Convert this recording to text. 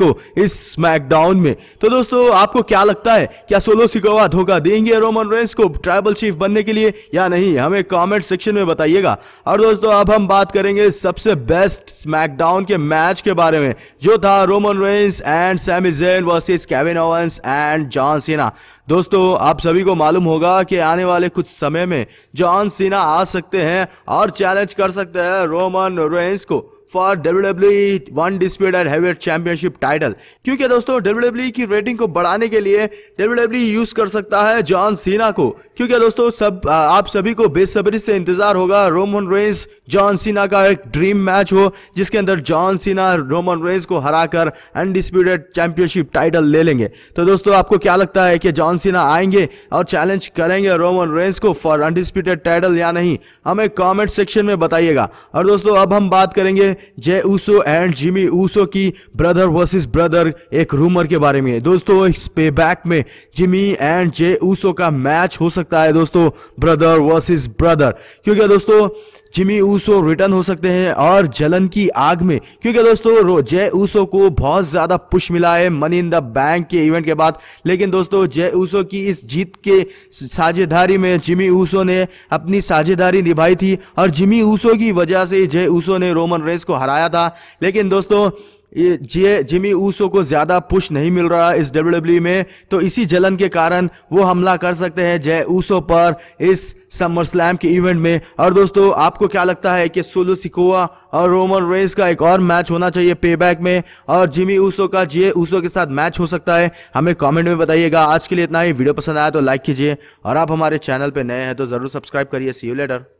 को इस स्मैकडाउन में तो दोस्तों आपको क्या लगता है क्या सोलो सिकोवा धोखा देंगे रोमन रेंस को ट्राइबल चीफ बनने के लिए या नहीं हमें कमेंट सेक्शन में बताइएगा और दोस्तों अब हम बात करेंगे सबसे बेस्ट स्मैकडाउन के मैच के बारे में जो था Roman Reigns and Sami Zayn versus Kevin Owens and John Cena दोस्तों आप सभी को मालूम होगा कि आने वाले कुछ समय में जॉन सीना आ सकते हैं और चैलेंज कर सकते हैं रोमन रेंस को for W W undisputed heavyweight championship title क्योंकि दोस्तों डब्ल्यू डब्ल्यू e की रेटिंग को बढ़ाने के लिए डब्ल्यू डब्ल्यू यूज कर सकता है जॉन सीना को क्योंकि दोस्तों सब आप सभी को बेसब्री से इंतजार होगा रोमन रेंस जॉन सीना का एक ड्रीम मैच हो जिसके अंदर जॉन सीना रोमन रेंस को हरा कर अनडिस्प्यूटेड चैंपियनशिप टाइटल ले लेंगे तो दोस्तों आपको क्या लगता है कि जॉन सीना आएंगे और चैलेंज करेंगे रोमन रेंस को फॉर अनडिस्प्यूटेड टाइटल या नहीं हमें कॉमेंट सेक्शन में बताइएगा और दोस्तों अब हम बात करेंगे Jey Jey Uso and Jimmy Uso की ब्रदर वर्सेस ब्रदर एक रूमर के बारे में है दोस्तों इस पे बैक में जिमी एंड जय ऊसो का मैच हो सकता है दोस्तों ब्रदर वर्सेस ब्रदर क्योंकि दोस्तों जिमी ऊसो रिटर्न हो सकते हैं और जलन की आग में क्योंकि दोस्तों जय ऊसो को बहुत ज्यादा पुश मिला है मनी इन द बैंक के इवेंट के बाद लेकिन दोस्तों जय ऊसो की इस जीत के साझेदारी में जिमी ऊसो ने अपनी साझेदारी निभाई थी और जिमी ऊसो की वजह से जय ऊसो ने रोमन रेस को हराया था लेकिन दोस्तों ये जिमी ऊसो को ज़्यादा पुश नहीं मिल रहा इस डब्ल्यू e में तो इसी जलन के कारण वो हमला कर सकते हैं जय ऊसो पर इस समर स्लैम के इवेंट में और दोस्तों आपको क्या लगता है कि सोलो सिकोवा और रोमन रेस का एक और मैच होना चाहिए पे में और जिमी ऊसो का जे ऊसो के साथ मैच हो सकता है हमें कॉमेंट में बताइएगा आज के लिए इतना ही वीडियो पसंद आया तो लाइक कीजिए और आप हमारे चैनल पर नए हैं तो ज़रूर सब्सक्राइब करिए सी यू लेटर